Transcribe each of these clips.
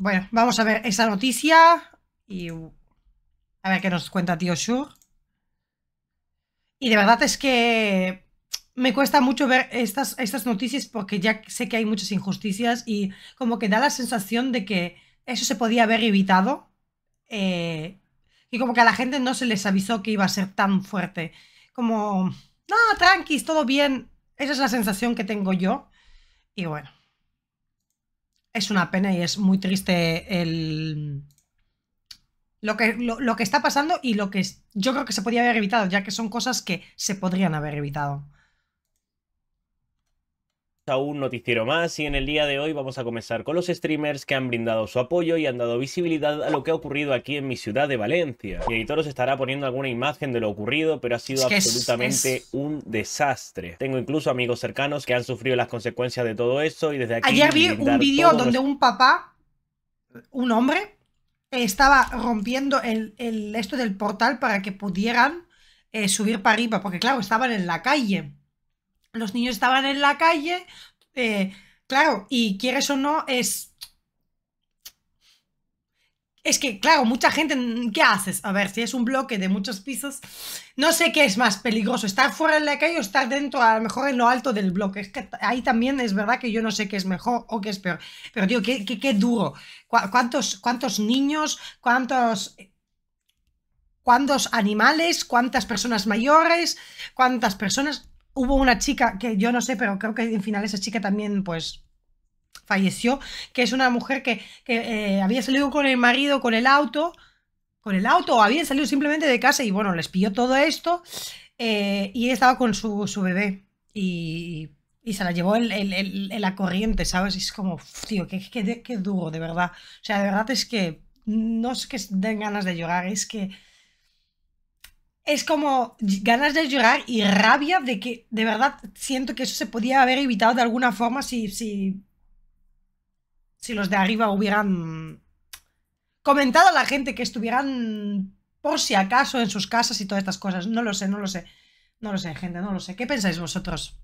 Bueno, vamos a ver esa noticia y a ver qué nos cuenta tío Shur. Y de verdad es que me cuesta mucho ver estas, estas noticias porque ya sé que hay muchas injusticias y como que da la sensación de que eso se podía haber evitado eh, y como que a la gente no se les avisó que iba a ser tan fuerte. Como, no, tranqui, todo bien. Esa es la sensación que tengo yo. Y bueno es una pena y es muy triste el... Lo que, lo, lo que está pasando y lo que yo creo que se podía haber evitado, ya que son cosas que se podrían haber evitado a un noticiero más y en el día de hoy vamos a comenzar con los streamers que han brindado su apoyo y han dado visibilidad a lo que ha ocurrido aquí en mi ciudad de Valencia. Mi editor os estará poniendo alguna imagen de lo ocurrido, pero ha sido absolutamente un desastre. Tengo incluso amigos cercanos que han sufrido las consecuencias de todo eso y desde aquí... Ayer vi un vídeo donde un papá, un hombre, estaba rompiendo el, esto del portal para que pudieran eh, subir para arriba, porque claro, estaban en la calle los niños estaban en la calle, eh, claro, y quieres o no, es... Es que, claro, mucha gente, mm, ¿qué haces? A ver, si es un bloque de muchos pisos, no sé qué es más peligroso, estar fuera en la calle o estar dentro, a lo mejor en lo alto del bloque. Es que ahí también es verdad que yo no sé qué es mejor o qué es peor. Pero, tío, qué, duro. ¿Cuántos, ¿Cuántos niños, cuántos cuántos animales, cuántas personas mayores, cuántas personas hubo una chica que yo no sé, pero creo que en final esa chica también, pues falleció, que es una mujer que, eh, había salido con el marido, con el auto, con el auto, o había salido simplemente de casa y bueno, les pilló todo esto eh, y estaba con su, bebé y, y, se la llevó en, la corriente, ¿sabes? Y es como, tío, que que qué, duro, de verdad. O sea, de verdad es que no es que den ganas de llorar, es que es como ganas de llorar y rabia de que de verdad siento que eso se podía haber evitado de alguna forma si, si, si los de arriba hubieran comentado a la gente que estuvieran por si acaso en sus casas y todas estas cosas. No lo sé, no lo sé. No lo sé, gente, no lo sé. ¿Qué pensáis vosotros?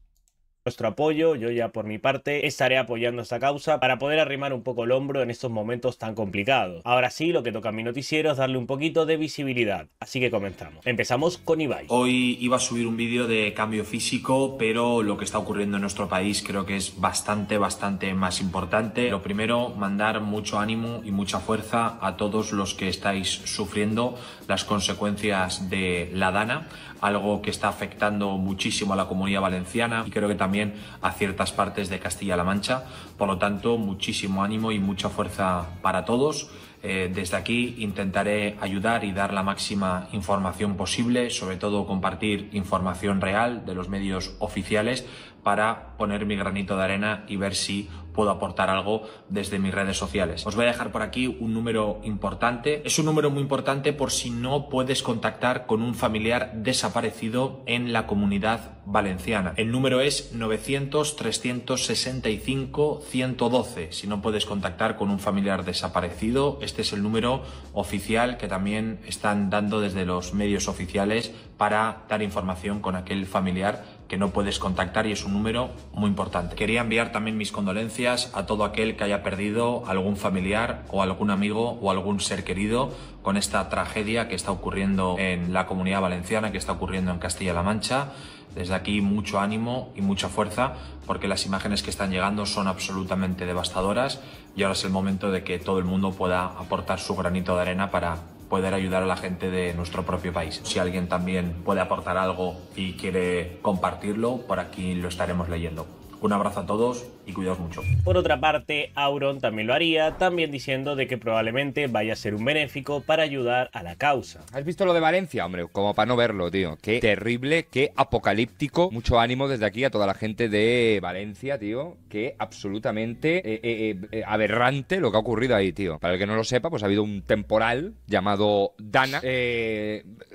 vuestro apoyo, yo ya por mi parte estaré apoyando esta causa para poder arrimar un poco el hombro en estos momentos tan complicados. Ahora sí, lo que toca a mi noticiero es darle un poquito de visibilidad, así que comenzamos. Empezamos con Ibai. Hoy iba a subir un vídeo de cambio físico, pero lo que está ocurriendo en nuestro país creo que es bastante, bastante más importante. Lo primero, mandar mucho ánimo y mucha fuerza a todos los que estáis sufriendo las consecuencias de la dana, algo que está afectando muchísimo a la comunidad valenciana y creo que también a ciertas partes de Castilla-La Mancha. Por lo tanto, muchísimo ánimo y mucha fuerza para todos. Eh, desde aquí intentaré ayudar y dar la máxima información posible, sobre todo compartir información real de los medios oficiales para poner mi granito de arena y ver si puedo aportar algo desde mis redes sociales. Os voy a dejar por aquí un número importante. Es un número muy importante por si no puedes contactar con un familiar desaparecido en la comunidad valenciana. El número es 900-365-112. Si no puedes contactar con un familiar desaparecido, este es el número oficial que también están dando desde los medios oficiales para dar información con aquel familiar que no puedes contactar y es un número muy importante. Quería enviar también mis condolencias a todo aquel que haya perdido algún familiar o algún amigo o algún ser querido con esta tragedia que está ocurriendo en la comunidad valenciana, que está ocurriendo en Castilla-La Mancha. Desde aquí mucho ánimo y mucha fuerza porque las imágenes que están llegando son absolutamente devastadoras y ahora es el momento de que todo el mundo pueda aportar su granito de arena para poder ayudar a la gente de nuestro propio país. Si alguien también puede aportar algo y quiere compartirlo, por aquí lo estaremos leyendo. Un abrazo a todos y cuidaos mucho. Por otra parte, Auron también lo haría, también diciendo de que probablemente vaya a ser un benéfico para ayudar a la causa. ¿Has visto lo de Valencia, hombre? Como para no verlo, tío. Qué terrible, qué apocalíptico. Mucho ánimo desde aquí a toda la gente de Valencia, tío. Qué absolutamente eh, eh, eh, aberrante lo que ha ocurrido ahí, tío. Para el que no lo sepa, pues ha habido un temporal llamado Dana,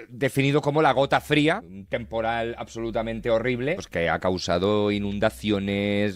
definido como la gota fría. Un temporal absolutamente horrible, pues que ha causado inundaciones,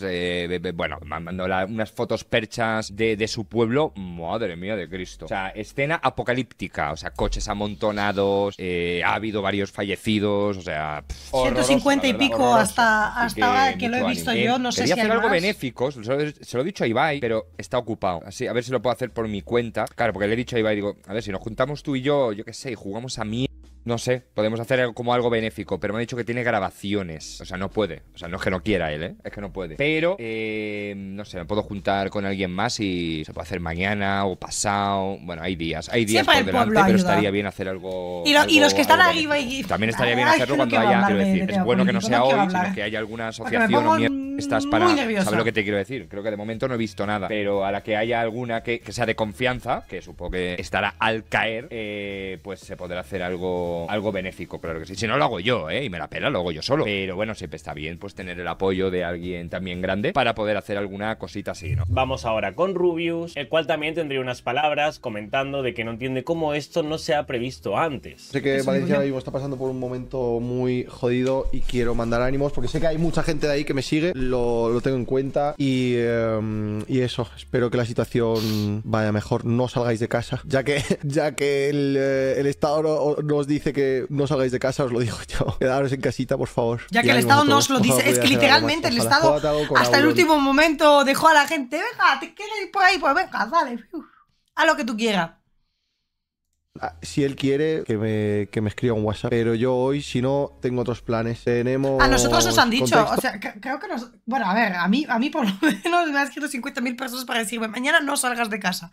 bueno, mandó unas fotos perchas de, de, su pueblo, madre mía de Cristo. O sea, escena apocalíptica, o sea, coches amontonados, eh, ha habido varios fallecidos, o sea... 150 y pico hasta, hasta que, lo he visto eh, yo, no sé si algo benéfico, se lo, he dicho a Ibai, pero está ocupado. Así, a ver si lo puedo hacer por mi cuenta. Claro, porque le he dicho a Ibai, digo, a ver, si nos juntamos tú y yo, yo qué sé, y jugamos a mierda no sé, podemos hacer como algo benéfico, pero me ha dicho que tiene grabaciones. O sea, no puede. O sea, no es que no quiera él, ¿eh? Es que no puede. Pero, eh, no sé, me puedo juntar con alguien más y se puede hacer mañana o pasado. Bueno, hay días. Hay días por delante, pero estaría bien hacer algo. Y, los que están ahí. También estaría bien hacerlo cuando haya. es bueno que no sea hoy, sino que haya alguna asociación o Estás para. ¿Sabes lo que te quiero decir? Creo que de momento no he visto nada. Pero a la que haya alguna que, sea de confianza, que supongo que estará al caer, eh, pues se podrá hacer algo algo, benéfico, claro que sí. Si no, lo hago yo, ¿eh? Y me la pela, lo hago yo solo. Pero bueno, siempre está bien, pues tener el apoyo de alguien también grande para poder hacer alguna cosita así, ¿no? Vamos ahora con Rubius, el cual también tendría unas palabras comentando de que no entiende cómo esto no se ha previsto antes. Sé que Valencia ahora está pasando por un momento muy jodido y quiero mandar ánimos porque sé que hay mucha gente de ahí que me sigue, lo, tengo en cuenta em, y, eso, espero que la situación vaya mejor, no salgáis de casa, ya que, ya que el eh, Estado nos dice que no salgáis de casa, os lo digo yo. Quedaros en casita, por favor. Ya que el Estado no os lo dice, es que literalmente el Estado hasta el último momento dejó a la gente, venga, te quieres ir por ahí, pues venga, dale, a lo que tú quieras. Ah, si él quiere, que me, que me escriba un WhatsApp. Pero yo hoy, si no, tengo otros planes. Tenemos. A nosotros nos han dicho. O sea, creo que nos. Bueno, a ver, a mí, a mí por lo menos me han escrito 50.000 personas para decirme: mañana no salgas de casa.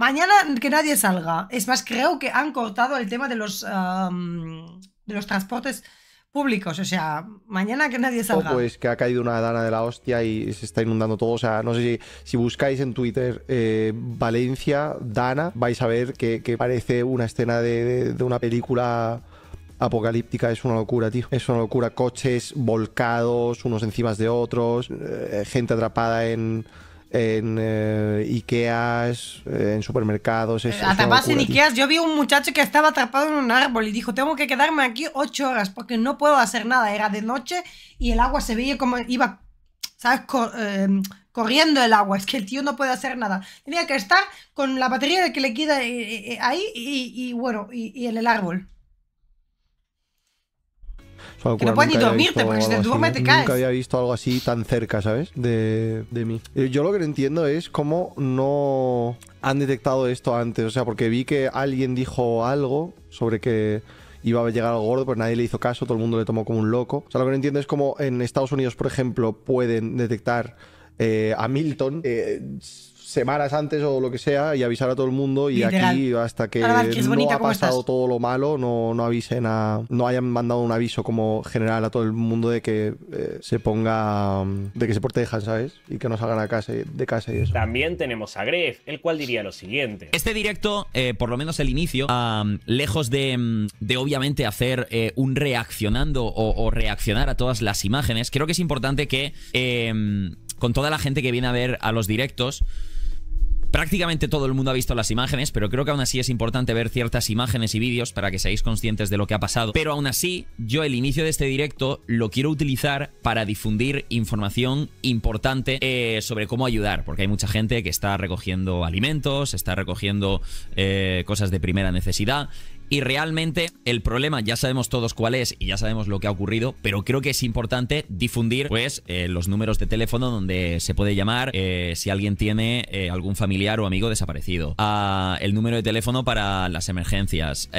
Mañana que nadie salga. Es más, creo que han cortado el tema de los, de los transportes públicos. O sea, mañana que nadie salga. Pues que ha caído una dana de la hostia y se está inundando todo. O sea, no sé si, buscáis en Twitter eh, Valencia, dana, vais a ver que, parece una escena de, una película apocalíptica es una locura, tío. Es una locura. Coches volcados unos encima de otros, eh, gente atrapada en en eh, Ikeas, eh, en supermercados. Eso, en Ikeas. Yo vi un muchacho que estaba atrapado en un árbol y dijo, tengo que quedarme aquí ocho horas porque no puedo hacer nada. Era de noche y el agua se veía como iba, ¿sabes? Em, corriendo el agua. Es que el tío no puede hacer nada. Tenía que estar con la batería que le queda eh, ahí y, bueno, y en el árbol no puedes ni dormirte, porque si te duermes te caes. Nunca había visto algo así tan cerca, ¿sabes? De, mí. Eh, yo lo que no entiendo es cómo no han detectado esto antes. O sea, porque vi que alguien dijo algo sobre que iba a llegar al gordo, pues nadie le hizo caso, todo el mundo le tomó como un loco. O sea, lo que no entiendo es cómo en Estados Unidos, por ejemplo, pueden detectar eh, a Milton. Eh, semanas antes o lo que sea y avisar a todo el mundo y aquí hasta que no ha pasado todo lo malo no, avisen a no hayan mandado un aviso como general a todo el mundo de que eh, se ponga mm, de que se protejan ¿sabes? y que no salgan casa de casa y eso también tenemos a Gref el cual diría lo siguiente este directo eh, por lo menos el inicio ah, lejos de, mm, de, obviamente hacer eh, un reaccionando o, reaccionar a todas las imágenes creo que es importante que con toda la gente que viene a ver a los directos Prácticamente todo el mundo ha visto las imágenes, pero creo que aún así es importante ver ciertas imágenes y vídeos para que seáis conscientes de lo que ha pasado. Pero aún así, yo el inicio de este directo lo quiero utilizar para difundir información importante eh, sobre cómo ayudar, porque hay mucha gente que está recogiendo alimentos, está recogiendo eh, cosas de primera necesidad y realmente el problema ya sabemos todos cuál es y ya sabemos lo que ha ocurrido, pero creo que es importante difundir pues eh, los números de teléfono donde se puede llamar eh, si alguien tiene eh, algún familiar o amigo desaparecido. Ah, el número de teléfono para las emergencias,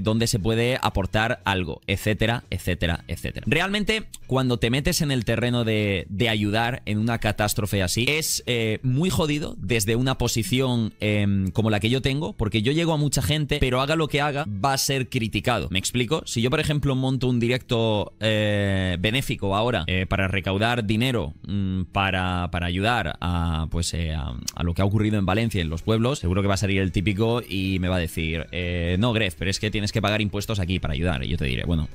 donde se puede aportar algo, etcétera, etcétera, etcétera. Realmente cuando te metes en el terreno de, de ayudar en una catástrofe así, es muy jodido desde una posición em, como la que yo tengo, porque yo llego a mucha gente, pero haga lo que haga, va a ser criticado. ¿Me explico? Si yo, por ejemplo, monto un directo eh, benéfico ahora eh, para recaudar dinero mm, para, ayudar a, pues, eh, a, lo que ha ocurrido en Valencia, en los pueblos, seguro que va a salir el típico y me va a decir, no, Gref, pero es que tienes que pagar impuestos aquí para ayudar. Y yo te diré, bueno,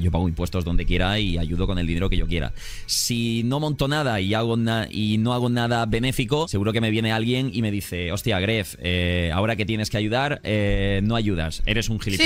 yo pago impuestos donde quiera y ayudo con el dinero que yo quiera. Si no monto nada y, hago y no hago nada benéfico, seguro que me viene alguien y me dice, hostia, Gref, ahora que tienes que ayudar, no ayudas, eres un Sí,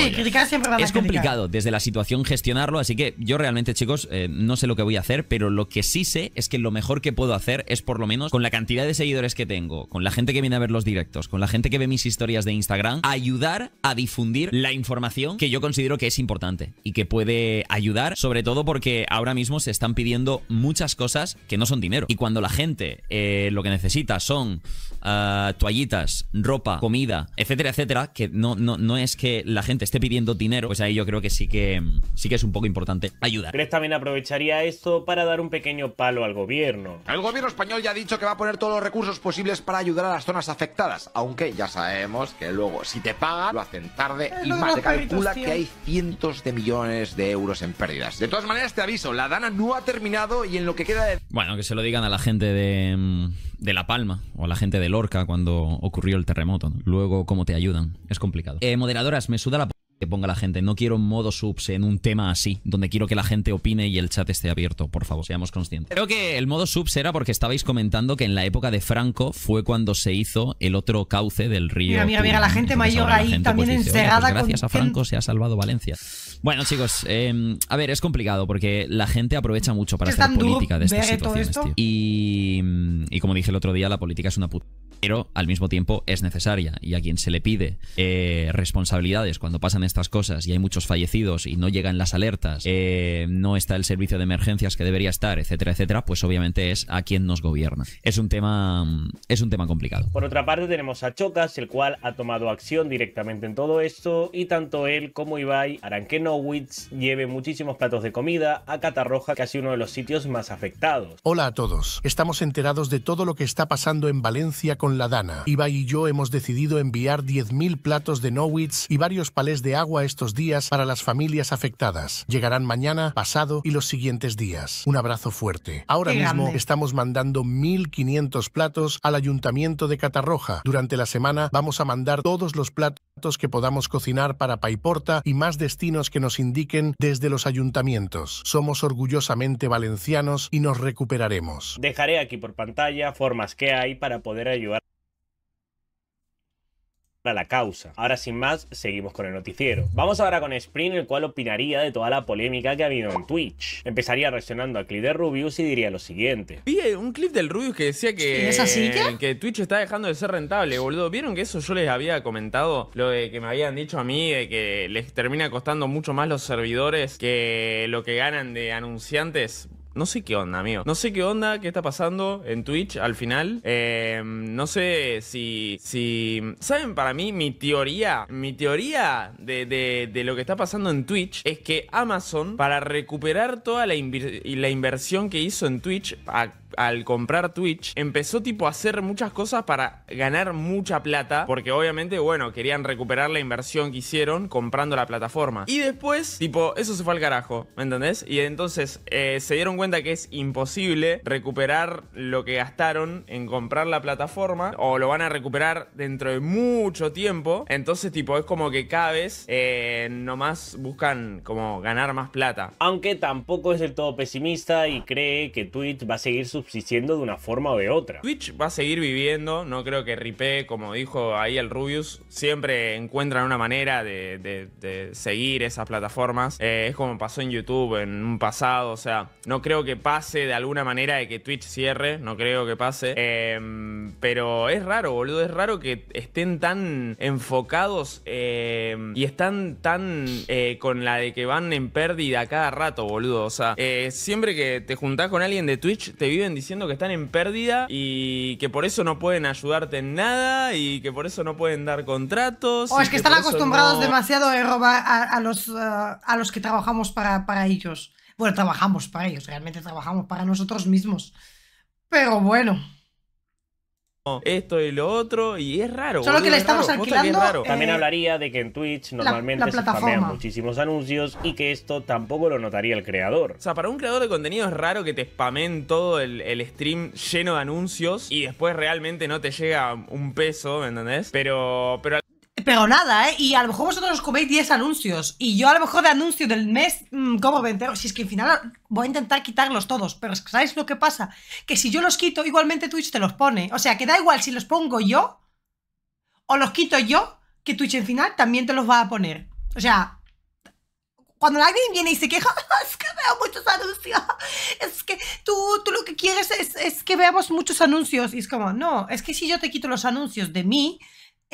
Es complicado desde la situación gestionarlo, así que yo realmente, chicos, eh, no sé lo que voy a hacer, pero lo que sí sé es que lo mejor que puedo hacer es por lo menos con la cantidad de seguidores que tengo, con la gente que viene a ver los directos, con la gente que ve mis historias de Instagram, ayudar a difundir la información que yo considero que es importante y que puede ayudar, sobre todo porque ahora mismo se están pidiendo muchas cosas que no son dinero. Y cuando la gente eh, lo que necesita son ah, toallitas, ropa, comida, etcétera, etcétera, que no, no es que la gente esté pidiendo dinero, pues ahí yo creo que sí que, sí que es un poco importante ayudar. Gref también aprovecharía esto para dar un pequeño palo al gobierno. El gobierno español ya ha dicho que va a poner todos los recursos posibles para ayudar a las zonas afectadas, aunque ya sabemos que luego si te pagan lo hacen tarde y más. Se calcula que hay cientos de millones de euros en pérdidas. De todas maneras te aviso, la Dana no ha terminado y en lo que queda de... Bueno, que se lo digan a la gente de, mm, de La Palma o a la gente de Lorca cuando ocurrió el terremoto. Luego, ¿cómo te ayudan? Es complicado. Eh, moderadoras, me suda la que ponga la gente. No quiero modo subs en un tema así, donde quiero que la gente opine y el chat esté abierto, por favor, seamos conscientes. Creo que el modo subs era porque estabais comentando que en la época de Franco fue cuando se hizo el otro cauce del río. Mira, mira, mira, la gente mayor ahí también pues, encerrada. Pues gracias a Franco se ha salvado Valencia. Bueno, chicos, em, a ver, es complicado porque la gente aprovecha mucho para hacer política de estas situaciones, tío. Y, como dije el otro día, la política es una puta pero al mismo tiempo es necesaria. Y a quien se le pide eh, responsabilidades cuando pasan estas cosas y hay muchos fallecidos y no llegan las alertas, eh, no está el servicio de emergencias que debería estar, etcétera, etcétera, pues obviamente es a quien nos gobierna. Es un tema, es un tema complicado. Por otra parte tenemos a Chocas, el cual ha tomado acción directamente en todo esto y tanto él como Ibai harán que Nowitz lleve muchísimos platos de comida a Catarroja, casi uno de los sitios más afectados. Hola a todos, estamos enterados de todo lo que está pasando en Valencia con la Dana. Ibai y yo hemos decidido enviar 10.000 platos de Nowitz y varios palés de agua agua estos días para las familias afectadas. Llegarán mañana, pasado y los siguientes días. Un abrazo fuerte. Ahora mismo estamos mandando 1.500 platos al Ayuntamiento de Catarroja. Durante la semana vamos a mandar todos los platos que podamos cocinar para Paiporta y más destinos que nos indiquen desde los ayuntamientos. Somos orgullosamente valencianos y nos recuperaremos. Dejaré aquí por pantalla formas que hay para poder ayudar para la causa. Ahora sin más, seguimos con el noticiero. Vamos ahora con Sprint, el cual opinaría de toda la polémica que ha habido en Twitch. Empezaría reaccionando al clip de Rubius y diría lo siguiente. Vi eh, un clip del Rubius que decía que... Que Twitch está dejando de ser rentable, boludo. ¿Vieron que eso yo les había comentado? Lo que me habían dicho a mí, de que les termina costando mucho más los servidores que lo que ganan de anunciantes no sé qué onda, amigo. No sé qué onda, qué está pasando en Twitch al final. Em, no sé si, si... ¿Saben para mí mi teoría? Mi teoría de, de, lo que está pasando en Twitch es que Amazon, para recuperar toda la, la inversión que hizo en Twitch, a al comprar Twitch, empezó tipo a hacer muchas cosas para ganar mucha plata, porque obviamente, bueno, querían recuperar la inversión que hicieron comprando la plataforma. Y después, tipo, eso se fue al carajo, ¿me entendés? Y entonces eh, se dieron cuenta que es imposible recuperar lo que gastaron en comprar la plataforma, o lo van a recuperar dentro de mucho tiempo. Entonces, tipo, es como que cada vez eh, nomás buscan como ganar más plata. Aunque tampoco es del todo pesimista y cree que Twitch va a seguir su subsistiendo de una forma o de otra. Twitch va a seguir viviendo, no creo que Ripe como dijo ahí el Rubius, siempre encuentran una manera de, seguir esas plataformas. Eh, es como pasó en YouTube en un pasado, o sea, no creo que pase de alguna manera de que Twitch cierre, no creo que pase. Em, pero es raro, boludo, es raro que estén tan enfocados em, y están tan eh, con la de que van en pérdida cada rato, boludo. O sea, eh, siempre que te juntás con alguien de Twitch, te viven diciendo que están en pérdida y que por eso no pueden ayudarte en nada y que por eso no pueden dar contratos. O es que, están acostumbrados demasiado a robar a, los, eh, a los que trabajamos para, para ellos. Bueno, trabajamos para ellos, realmente trabajamos para nosotros mismos. Pero bueno esto y lo otro, y es raro. Solo que le estamos alquilando. También hablaría de que en Twitch normalmente la, la muchísimos anuncios y que esto tampoco lo notaría el creador. O sea, para un creador de contenido es raro que te spamen todo el, stream lleno de anuncios y después realmente no te llega un peso, ¿me entendés? Pero, pero pero nada, ¿eh? Y a lo mejor vosotros os coméis 10 anuncios. Y yo a lo mejor de anuncio del mes mmm, como Si es que al final voy a intentar quitarlos todos. Pero es ¿sabéis lo que pasa? Que si yo los quito, igualmente Twitch te los pone. O sea, que da igual si los pongo yo o los quito yo, que Twitch en final también te los va a poner. O sea, cuando alguien viene y se queja, ah, es que veo muchos anuncios, es que tú, tú lo que quieres es, es que veamos muchos anuncios. Y es como, no, es que si yo te quito los anuncios de mí,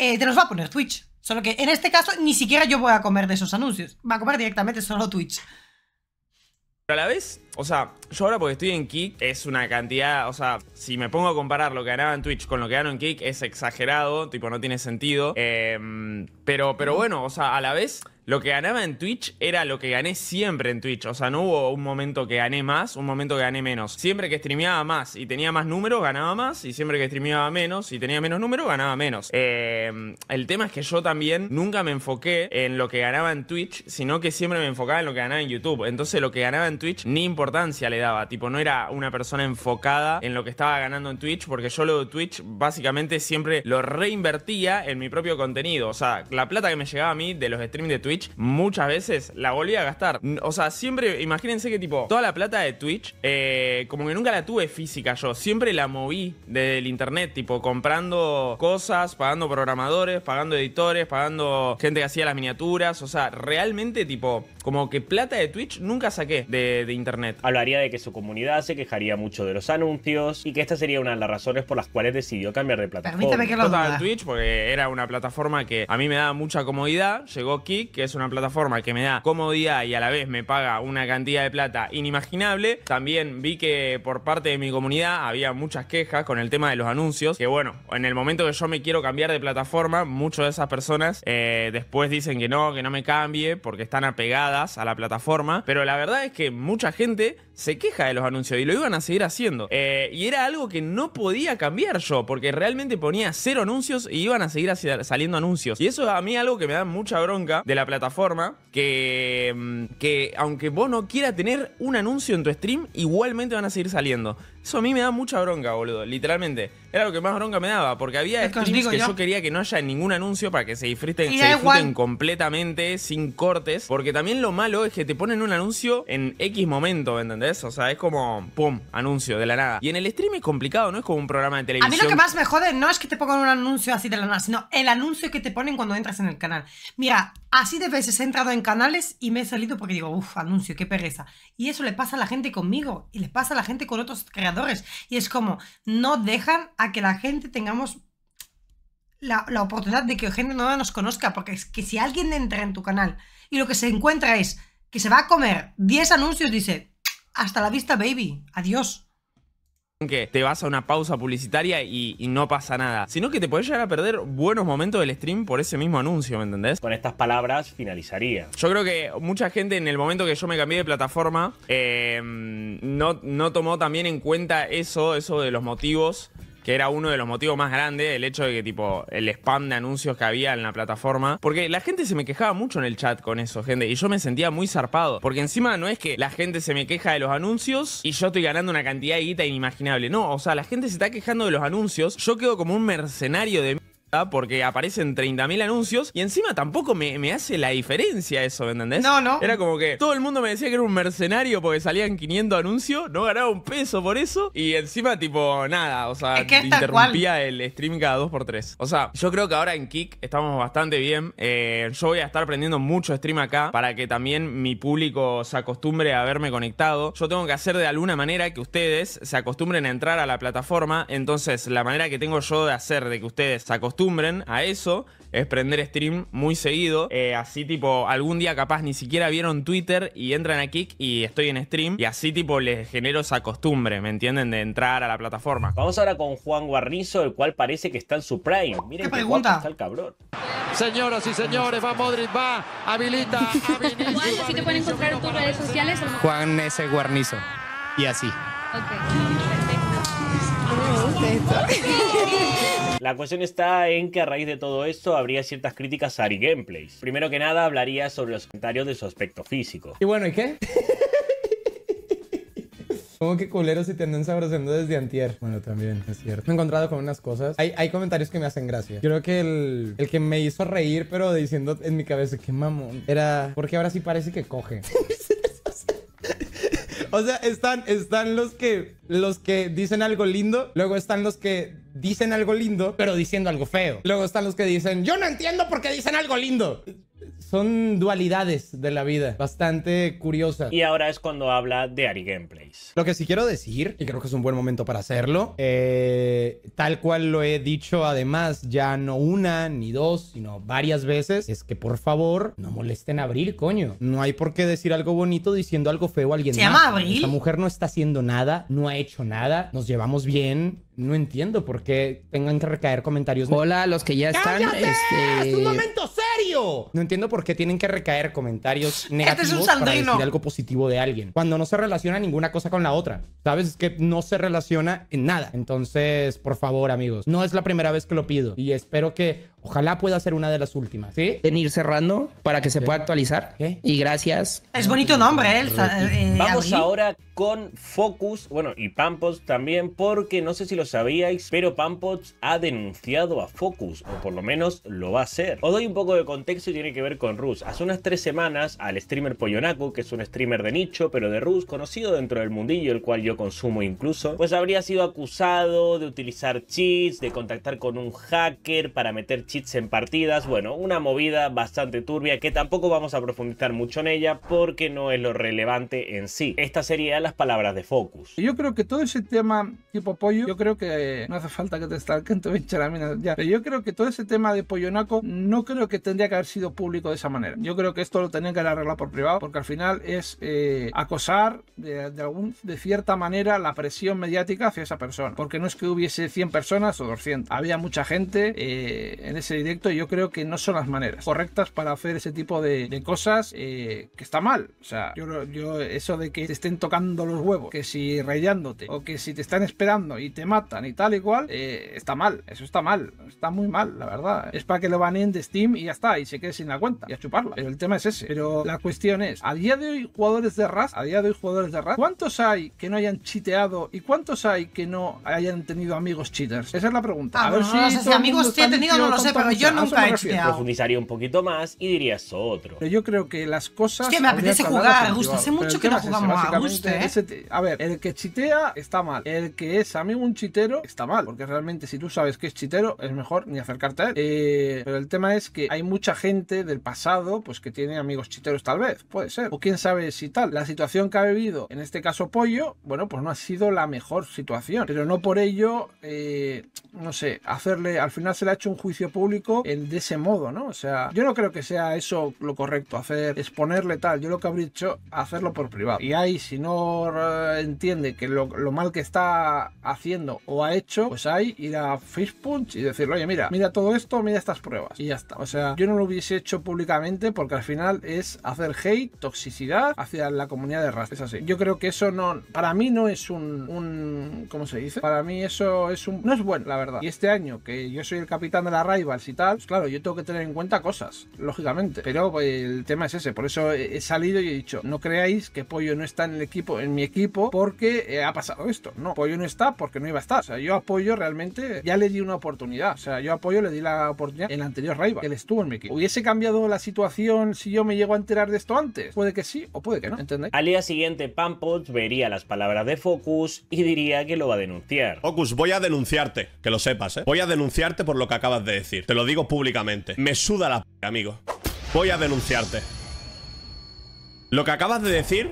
eh, te los va a poner Twitch. Solo que en este caso ni siquiera yo voy a comer de esos anuncios. Va a comer directamente solo Twitch. Pero a la vez, o sea, yo ahora porque estoy en Kick, es una cantidad. O sea, si me pongo a comparar lo que ganaba en Twitch con lo que gano en Kick, es exagerado, tipo, no tiene sentido. Em, pero, pero bueno, o sea, a la vez. Lo que ganaba en Twitch era lo que gané siempre en Twitch. O sea, no hubo un momento que gané más, un momento que gané menos. Siempre que streameaba más y tenía más números, ganaba más. Y siempre que streameaba menos y tenía menos números, ganaba menos. Em, el tema es que yo también nunca me enfoqué en lo que ganaba en Twitch, sino que siempre me enfocaba en lo que ganaba en YouTube. Entonces, lo que ganaba en Twitch ni importaba le daba. Tipo, no era una persona enfocada en lo que estaba ganando en Twitch, porque yo lo de Twitch básicamente siempre lo reinvertía en mi propio contenido. O sea, la plata que me llegaba a mí de los streams de Twitch, muchas veces la volvía a gastar. O sea, siempre, imagínense que tipo, toda la plata de Twitch, eh, como que nunca la tuve física yo, siempre la moví del internet, tipo, comprando cosas, pagando programadores, pagando editores, pagando gente que hacía las miniaturas. O sea, realmente tipo, como que plata de Twitch nunca saqué de internet. Hablaría de que su comunidad se quejaría mucho de los anuncios y que esta sería una de las razones por las cuales decidió cambiar de plataforma. Total, Twitch porque era una plataforma que a mí me daba mucha comodidad. Llegó Kik, que es una plataforma que me da comodidad y a la vez me paga una cantidad de plata inimaginable. También vi que por parte de mi comunidad había muchas quejas con el tema de los anuncios. Que bueno, en el momento que yo me quiero cambiar de plataforma, muchas de esas personas eh, después dicen que no, que no me cambie porque están apegadas a la plataforma. Pero la verdad es que mucha gente se queja de los anuncios y lo iban a seguir haciendo. Eh, y era algo que no podía cambiar yo, porque realmente ponía cero anuncios y iban a seguir saliendo anuncios. Y eso a mí algo que me da mucha bronca de la plataforma, que, mm, que aunque vos no quieras tener un anuncio en tu stream, igualmente van a seguir saliendo. Eso a mí me da mucha bronca, boludo. Literalmente. Era lo que más bronca me daba. Porque había es que, yo. quería que no haya ningún anuncio para que se disfruten, se disfruten completamente, sin cortes. Porque también lo malo es que te ponen un anuncio en X momento, ¿entendés? O sea, es como, pum, anuncio de la nada. Y en el stream es complicado, no es como un programa de televisión. A mí lo que más me jode no es que te pongan un anuncio así de la nada, sino el anuncio que te ponen cuando entras en el canal. Mira, así de veces he entrado en canales y me he salido porque digo, uff, anuncio, qué pereza. Y eso le pasa a la gente conmigo y les pasa a la gente con otros creadores y es como, no dejan a que la gente tengamos la, la, oportunidad de que gente nueva nos conozca, porque es que si alguien entra en tu canal y lo que se encuentra es que se va a comer 10 anuncios, dice, hasta la vista, baby, adiós que te vas a una pausa publicitaria y, no pasa nada, sino que te podés llegar a perder buenos momentos del stream por ese mismo anuncio, ¿me entendés? Con estas palabras finalizaría. Yo creo que mucha gente en el momento que yo me cambié de plataforma eh, no, no tomó también en cuenta eso, eso de los motivos que era uno de los motivos más grandes, el hecho de que tipo el spam de anuncios que había en la plataforma, porque la gente se me quejaba mucho en el chat con eso, gente, y yo me sentía muy zarpado, porque encima no es que la gente se me queja de los anuncios y yo estoy ganando una cantidad de guita inimaginable, no, o sea, la gente se está quejando de los anuncios, yo quedo como un mercenario de ¿ah? porque aparecen 30.000 anuncios y encima tampoco me, hace la diferencia eso, ¿me entendés? No, no. Era como que todo el mundo me decía que era un mercenario porque salían 500 anuncios, no ganaba un peso por eso y encima tipo nada, o sea, interrumpía el stream cada 2x3. O sea, yo creo que ahora en Kick estamos bastante bien. Eh, yo voy a estar aprendiendo mucho stream acá para que también mi público se acostumbre a verme conectado. Yo tengo que hacer de alguna manera que ustedes se acostumbren a entrar a la plataforma, entonces la manera que tengo yo de hacer de que ustedes se acostumbren acostumbren a eso, es prender stream muy seguido. Eh, así tipo, algún día capaz ni siquiera vieron Twitter y entran a Kick y estoy en stream. Y así tipo les genero esa costumbre, ¿me entienden? De entrar a la plataforma. Vamos ahora con Juan Guarnizo, el cual parece que está en su prime. Miren ¿Qué pregunta? Está cabrón. Señoras y señores, va Modric, va, habilita, habilita. Juan, así te pueden encontrar en tus redes sociales. Juan S. Guarnizo. Y así. Ok. La cuestión está en que a raíz de todo esto habría ciertas críticas a Ari Gameplays. Primero que nada hablaría sobre los comentarios de su aspecto físico. Y bueno, ¿y qué? Como que culeros y te andan sabrosando desde antier. Bueno, también, es cierto. Me he encontrado con unas cosas. Hay, comentarios que me hacen gracia. creo que el, el que me hizo reír, pero diciendo en mi cabeza, que mamón, era... Porque ahora sí parece que coge. o sea, están, están los que, los que dicen algo lindo, luego están los que dicen algo lindo, pero diciendo algo feo. Luego están los que dicen, yo no entiendo por qué dicen algo lindo son dualidades de la vida bastante curiosas. Y ahora es cuando habla de Ari Gameplays. Lo que sí quiero decir, y creo que es un buen momento para hacerlo, eh, tal cual lo he dicho además ya no una ni dos, sino varias veces, es que por favor no molesten a Abril, coño. No hay por qué decir algo bonito diciendo algo feo a alguien. Se llama Abril. Esta mujer no está haciendo nada, no ha hecho nada, nos llevamos bien, no entiendo por qué tengan que recaer comentarios. Hola, los que ya están. Este... ¡Es un momento serio! No entiendo por qué tienen que recaer comentarios este negativos este para decir algo positivo de alguien. Cuando no se relaciona ninguna cosa con la otra. ¿Sabes? Es que no se relaciona en nada. Entonces, por favor, amigos, no es la primera vez que lo pido. Y espero que Ojalá pueda ser una de las últimas, ¿sí? En ir cerrando para que se pueda actualizar. ¿Qué? Y gracias. Es bonito nombre, ¿eh? eh, eh, Vamos ahora con Focus, bueno, y Pampos también, porque no sé si lo sabíais, pero Pampos ha denunciado a Focus, o por lo menos lo va a hacer. Os doy un poco de contexto que tiene que ver con Rus. Hace unas tres semanas al streamer polonaco, que es un streamer de nicho, pero de Rus, conocido dentro del mundillo, el cual yo consumo incluso, pues habría sido acusado de utilizar cheats, de contactar con un hacker para meter cheats en partidas. Bueno, una movida bastante turbia que tampoco vamos a profundizar mucho en ella porque no es lo relevante en sí. Estas serían las palabras de Focus. Yo creo que todo ese tema tipo pollo, yo creo que eh, no hace falta que te estar canto en ya. yo creo que todo ese tema de polonaco, no creo que tendría que sido público de esa manera. Yo creo que esto lo tenían que arreglar por privado, porque al final es eh, acosar de, algún, de cierta manera la presión mediática hacia esa persona. Porque no es que hubiese 100 personas o 200. Había mucha gente eh, en ese directo y yo creo que no son las maneras correctas para hacer ese tipo de, cosas eh, que está mal. O sea, yo, yo eso de que te estén tocando los huevos, que si rayándote o que si te están esperando y te matan y tal y cual, está mal. Eso está mal. Está muy mal, la verdad. Es para que lo baneen de Steam y ya está. Y se quede sin la cuenta y a chuparla. Pero el tema es ese. Pero la cuestión es, a día de hoy jugadores de RAS, a día de hoy jugadores de RAS, ¿cuántos hay que no hayan chiteado y cuántos hay que no hayan tenido amigos cheaters? Esa es la pregunta. a ver si, sé si amigos que he tenido, no lo sé, pero yo nunca he Profundizaría un poquito más y diría eso otro. Pero yo creo que las cosas... Es que me apetece jugar, gusta Hace mucho que no jugamos a ¿eh? A ver, el que chitea está mal. El que es amigo un chitero está mal. Porque realmente si tú sabes que es chitero, es mejor ni acercarte a él. Eh, pero el tema es que hay mucha gente del pasado, pues que tiene amigos chiteros tal vez, puede ser. O quién sabe si tal. La situación que ha vivido, en este caso Pollo, bueno, pues no ha sido la mejor situación. Pero no por ello, eh, no sé, hacerle, al final se le ha hecho un juicio público en, de ese modo, ¿no? O sea, yo no creo que sea eso lo correcto, hacer, exponerle tal. Yo lo que habría hecho, hacerlo por privado. Y ahí, si no eh, entiende que lo, mal que está haciendo o ha hecho, pues ahí ir a Fish y decirle, oye, mira, mira todo esto, mira estas pruebas. Y ya está. O sea, yo no lo hubiese hecho públicamente porque al final es hacer hate, toxicidad hacia la comunidad de Rast. Es así. Yo creo que eso no, para mí no es un, ¿cómo se dice? Para mí eso es un, no es bueno, la verdad. Y este año que yo soy el capitán de la Rivals y tal, pues claro, yo tengo que tener en cuenta cosas, lógicamente. Pero eh, el tema es ese, por eso he salido y he dicho, no creáis que Pollo no está en el equipo, en mi equipo, porque eh, ha pasado esto. No, Pollo no está porque no iba a estar. O sea, yo apoyo realmente, ya le di una oportunidad. O sea, yo apoyo le di la oportunidad en la anterior Rival. Él estuvo en mi equipo. ¿Hubiese cambiado la situación si yo me llego a enterar de esto antes? Puede que sí o puede que no, ¿entendéis? Al día siguiente, Pampot vería las palabras de Focus y diría que lo va a denunciar. Focus, voy a denunciarte, que lo sepas, ¿eh? Voy a denunciarte por lo que acabas de decir. Te lo digo públicamente. Me suda la p, amigo. Voy a denunciarte. Lo que acabas de decir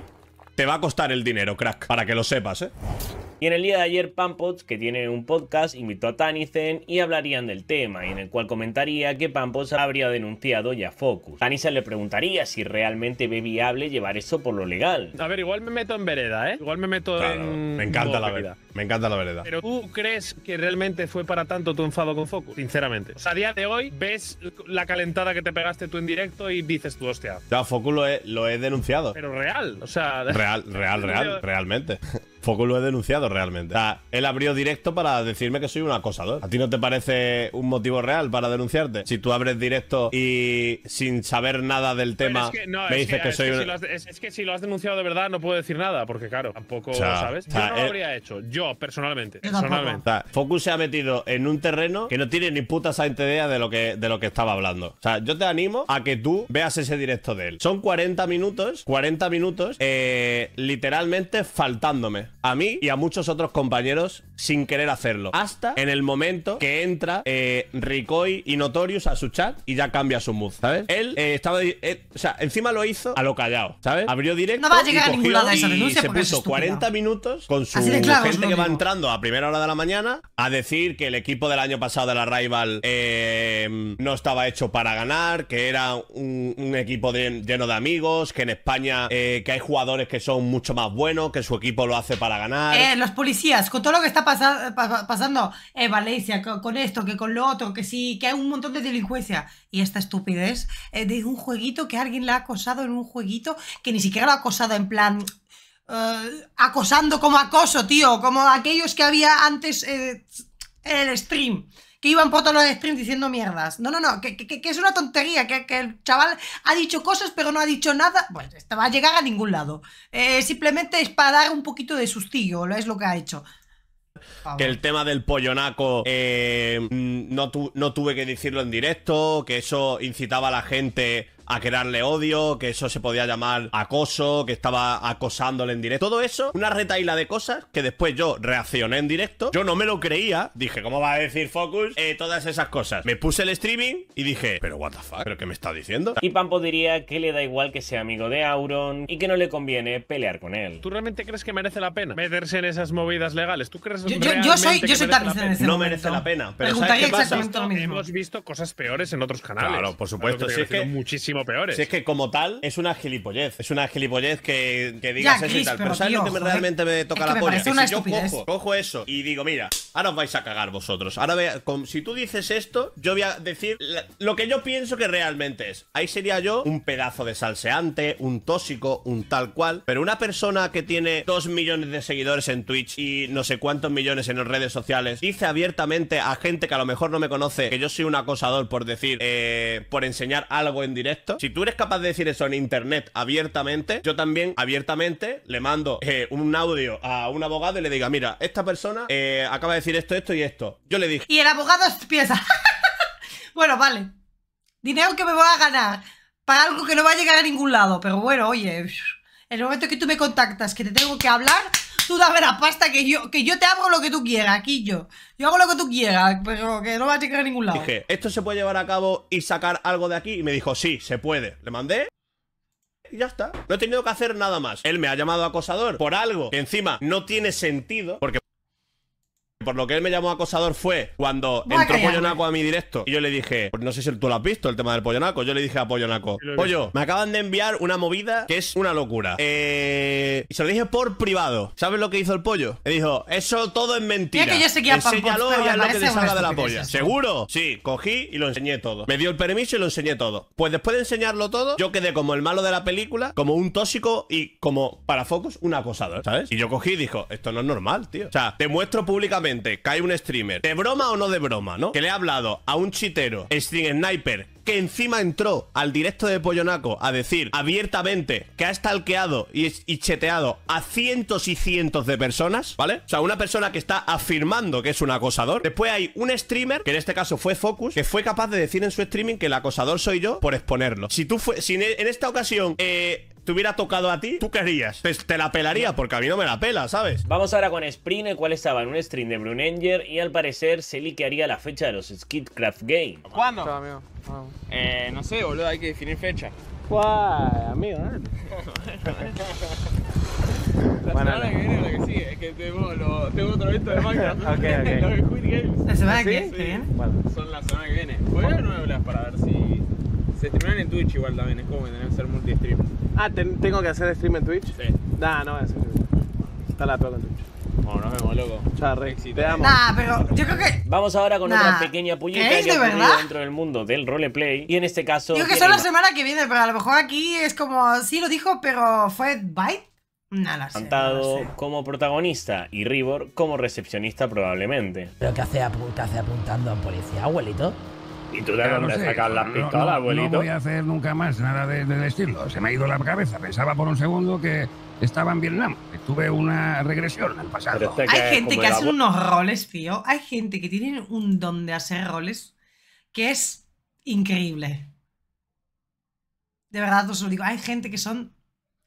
te va a costar el dinero, crack. Para que lo sepas, ¿eh? Y en el día de ayer, Pampots, que tiene un podcast, invitó a Tanizen y hablarían del tema, en el cual comentaría que Pampots habría denunciado ya Focus. Tanizen le preguntaría si realmente ve viable llevar eso por lo legal. A ver, igual me meto en vereda, ¿eh? Igual me meto en. Me encanta la vereda. Me encanta la vereda. Pero tú crees que realmente fue para tanto tu enfado con Focus, sinceramente. O sea, a día de hoy ves la calentada que te pegaste tú en directo y dices tú, hostia. Ya, Focus lo he, lo he denunciado. Pero real, o sea. Real, real, real, realmente. Focus lo he denunciado realmente. O sea, él abrió directo para decirme que soy un acosador. ¿A ti no te parece un motivo real para denunciarte? Si tú abres directo y sin saber nada del tema, me dices que, soy Si es, que si lo has denunciado de verdad, no puedo decir nada, porque claro, tampoco, ¿sabes? yo no lo habría hecho, yo personalmente. personalmente. Focus se ha metido en un terreno que no tiene ni puta santa idea de lo, que, de lo que estaba hablando. O sea, yo te animo a que tú veas ese directo de él. Son 40 minutos, 40 minutos, eh, literalmente faltándome a mí y a muchos otros compañeros sin querer hacerlo. Hasta en el momento que entra eh, Ricoy y Notorious a su chat y ya cambia su mood, ¿sabes? Él eh, estaba. o sea, encima lo hizo a lo callado, ¿sabes? Abrió directo. No va a llegar a ningún lado se puso 40 minutos con su gente que va entrando a primera hora de la mañana a decir que el equipo del año pasado de la Rival eh, no estaba hecho para ganar, que era un, equipo lleno de amigos, que en España que hay jugadores que son mucho más buenos, que su equipo lo hace para ganar. Eh, los policías, con todo lo que está pasando en Valencia, con, esto, que con lo otro, que sí, que hay un montón de delincuencia. Y esta estupidez eh, de un jueguito que alguien la ha acosado en un jueguito que ni siquiera lo ha acosado en plan. Eh, acosando como acoso, tío, como aquellos que había antes en el stream iban por todos los streams diciendo mierdas. No, no, no, que, es una tontería, que, el chaval ha dicho cosas pero no ha dicho nada. Pues va a llegar a ningún lado. Eh, simplemente es para dar un poquito de sustillo, es lo que ha hecho. Que el tema del pollonaco eh, mm, no, no tuve que decirlo en directo, que eso incitaba a la gente a crearle odio, que eso se podía llamar acoso, que estaba acosándole en directo. Todo eso, una retaila de cosas que después yo reaccioné en directo. Yo no me lo creía. Dije, ¿cómo va a decir Focus? Eh, todas esas cosas. Me puse el streaming y dije, ¿pero what the fuck? ¿Pero qué me está diciendo? Y Pampo diría que le da igual que sea amigo de Auron y que no le conviene pelear con él. ¿Tú realmente crees que merece la pena meterse en esas movidas legales? ¿Tú crees yo, yo, yo soy, yo soy tan en No merece la pena. Pero Hemos visto cosas peores en otros canales. Claro, por supuesto. sí, que muchísimo peores. Si es que como tal, es una gilipollez. Es una gilipollez que, que digas eso y tal. Pero, ¿sabes lo que realmente me toca la polla? Que si yo cojo, eso y digo, mira, ahora os vais a cagar vosotros. Ahora vea, si tú dices esto, yo voy a decir lo que yo pienso que realmente es. Ahí sería yo un pedazo de salseante, un tóxico, un tal cual. Pero una persona que tiene dos millones de seguidores en Twitch y no sé cuántos millones en las redes sociales, dice abiertamente a gente que a lo mejor no me conoce que yo soy un acosador por decir, eh, por enseñar algo en directo si tú eres capaz de decir eso en internet abiertamente, yo también abiertamente le mando eh, un audio a un abogado y le diga, mira, esta persona eh, acaba de decir esto, esto y esto. Yo le dije. Y el abogado piensa, bueno, vale, dinero que me voy a ganar para algo que no va a llegar a ningún lado, pero bueno, oye, En el momento que tú me contactas, que te tengo que hablar, tú dame la pasta que yo, que yo te hago lo que tú quieras, aquí yo. Yo hago lo que tú quieras, pero que no va a llegar a ningún lado. Dije, ¿esto se puede llevar a cabo y sacar algo de aquí? Y me dijo, sí, se puede. Le mandé y ya está. No he tenido que hacer nada más. Él me ha llamado acosador por algo que encima no tiene sentido, porque por lo que él me llamó acosador fue cuando entró Pollo Naco eh. a mi directo y yo le dije, pues no sé si tú lo has visto, el tema del Pollo Naco, Yo le dije a Pollo Naco, Pollo, me acaban de enviar una movida que es una locura. Eh, y se lo dije por privado. ¿Sabes lo que hizo el pollo? Me dijo, eso todo es mentira. Es que yo seguía Enséñalo y lo que te salga de la polla. ¿Seguro? Sí, cogí y lo enseñé todo. Me dio el permiso y lo enseñé todo. Pues después de enseñarlo todo, yo quedé como el malo de la película, como un tóxico y como para focos un acosador, ¿sabes? Y yo cogí y dijo, esto no es normal, tío. O sea, te muestro públicamente que cae un streamer, de broma o no de broma, ¿no? Que le ha hablado a un chitero, string sniper, que encima entró al directo de Pollonaco a decir abiertamente que ha stalkeado y, cheteado a cientos y cientos de personas, ¿vale? O sea, una persona que está afirmando que es un acosador. Después hay un streamer, que en este caso fue Focus, que fue capaz de decir en su streaming que el acosador soy yo por exponerlo. Si tú fue, si en esta ocasión, eh, te hubiera tocado a ti, tú querías. Te, te la pelaría, porque a mí no me la pela, ¿sabes? Vamos ahora con Spring, el cual estaba en un stream de Brunenger y al parecer se liquearía la fecha de los Skidcraft Games. ¿Cuándo? Eh, no sé, boludo, hay que definir fecha. Guau, amigo, La semana que viene lo que sigue, es que tengo, tengo otro evento de Minecraft. ok, ok. ¿La semana que viene? Bueno. Son la semana que viene. Voy a ver para ver si se streaman en Twitch igual también, es como que tenés que hacer multi-stream. Ah, ¿tengo que hacer stream en Twitch? Sí. Nah, no voy a hacer stream. Está la peor en Twitch. Bueno, nos vemos, loco. Chao, Rexy te amo. Nah, pero yo creo que. Vamos ahora con Nah. otra pequeña puñeta que dentro del mundo del roleplay. Y en este caso. Yo que son solo la semana que viene, pero a lo mejor aquí es como. Sí lo dijo, pero fue Byte. Nada, lo no sé. como protagonista y Ribor como recepcionista probablemente. ¿Pero que hace, qué hace apuntando a un policía, abuelito? ¿Y tú de las pistolas, No voy a hacer nunca más nada de, decirlo Se me ha ido la cabeza. Pensaba por un segundo que estaba en Vietnam. Tuve una regresión al pasado. Este Hay gente que hace unos roles, fío Hay gente que tiene un don de hacer roles que es increíble. De verdad os lo digo. Hay gente que son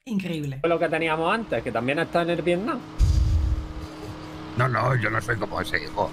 increíbles. Lo que teníamos antes, que también está en el Vietnam. No, no, yo no soy como ese hijo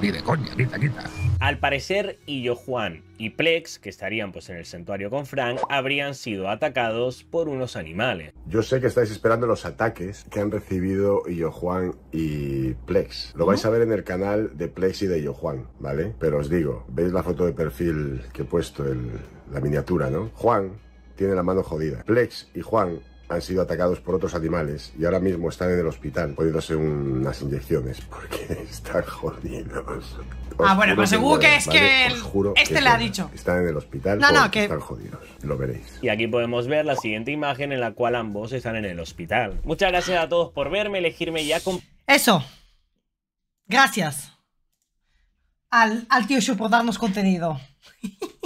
ni de coña, quita, quita. Al parecer, Illo Juan y Plex, que estarían pues en el santuario con Frank, habrían sido atacados por unos animales. Yo sé que estáis esperando los ataques que han recibido Illo Juan y Plex. Lo vais a ver en el canal de Plex y de Illo Juan, ¿vale? Pero os digo, veis la foto de perfil que he puesto, en la miniatura, ¿no? Juan tiene la mano jodida. Plex y Juan han sido atacados por otros animales y ahora mismo están en el hospital poniéndose unas inyecciones porque están jodidos. ah, bueno, pues seguro que es que este le ha dicho. Están en el hospital. No, no, que están jodidos. Lo veréis. Y aquí podemos ver la siguiente imagen en la cual ambos están en el hospital. Muchas gracias a todos por verme, elegirme ya con... Eso. Gracias. Al, al tío Shu por darnos contenido.